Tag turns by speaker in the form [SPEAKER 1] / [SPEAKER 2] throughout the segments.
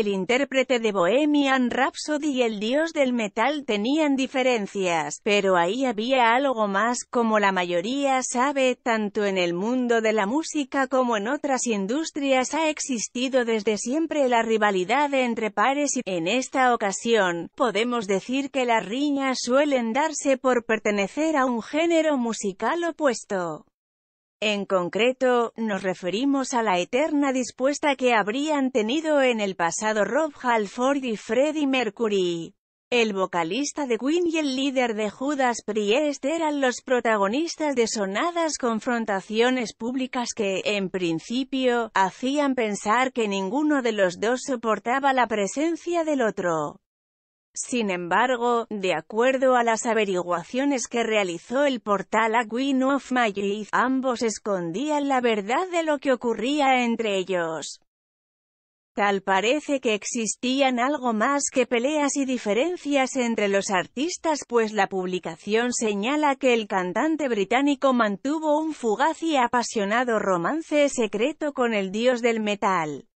[SPEAKER 1] el intérprete de Bohemian Rhapsody y el dios del metal tenían diferencias, pero ahí había algo más, como la mayoría sabe, tanto en el mundo de la música como en otras industrias ha existido desde siempre la rivalidad entre pares y, en esta ocasión, podemos decir que las riñas suelen darse por pertenecer a un género musical opuesto. En concreto, nos referimos a la eterna dispuesta que habrían tenido en el pasado Rob Halford y Freddie Mercury. El vocalista de Queen y el líder de Judas Priest eran los protagonistas de sonadas confrontaciones públicas que, en principio, hacían pensar que ninguno de los dos soportaba la presencia del otro. Sin embargo, de acuerdo a las averiguaciones que realizó el portal A of Magic, ambos escondían la verdad de lo que ocurría entre ellos. Tal parece que existían algo más que peleas y diferencias entre los artistas pues la publicación señala que el cantante británico mantuvo un fugaz y apasionado romance secreto con el dios del metal.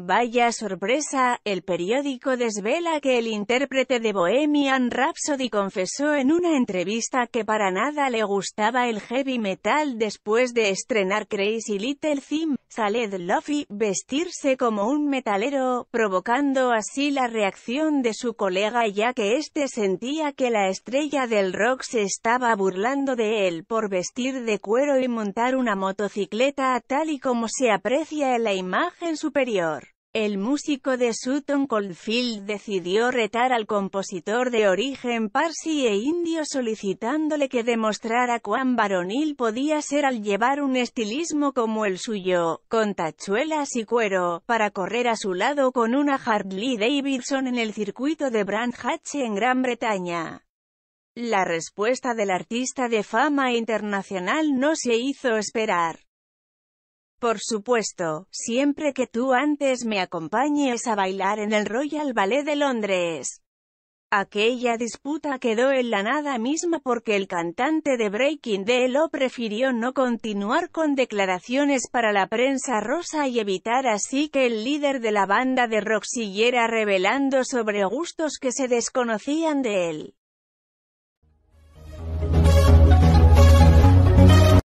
[SPEAKER 1] Vaya sorpresa, el periódico desvela que el intérprete de Bohemian Rhapsody confesó en una entrevista que para nada le gustaba el heavy metal después de estrenar Crazy Little Thing, Saled Luffy, vestirse como un metalero, provocando así la reacción de su colega ya que éste sentía que la estrella del rock se estaba burlando de él por vestir de cuero y montar una motocicleta tal y como se aprecia en la imagen superior. El músico de Sutton Coldfield decidió retar al compositor de origen parsi e indio solicitándole que demostrara cuán varonil podía ser al llevar un estilismo como el suyo, con tachuelas y cuero, para correr a su lado con una Hartley Davidson en el circuito de Brand Hatch en Gran Bretaña. La respuesta del artista de fama internacional no se hizo esperar. Por supuesto, siempre que tú antes me acompañes a bailar en el Royal Ballet de Londres. Aquella disputa quedó en la nada misma porque el cantante de Breaking the Law prefirió no continuar con declaraciones para la prensa rosa y evitar así que el líder de la banda de rock siguiera revelando sobre gustos que se desconocían de él.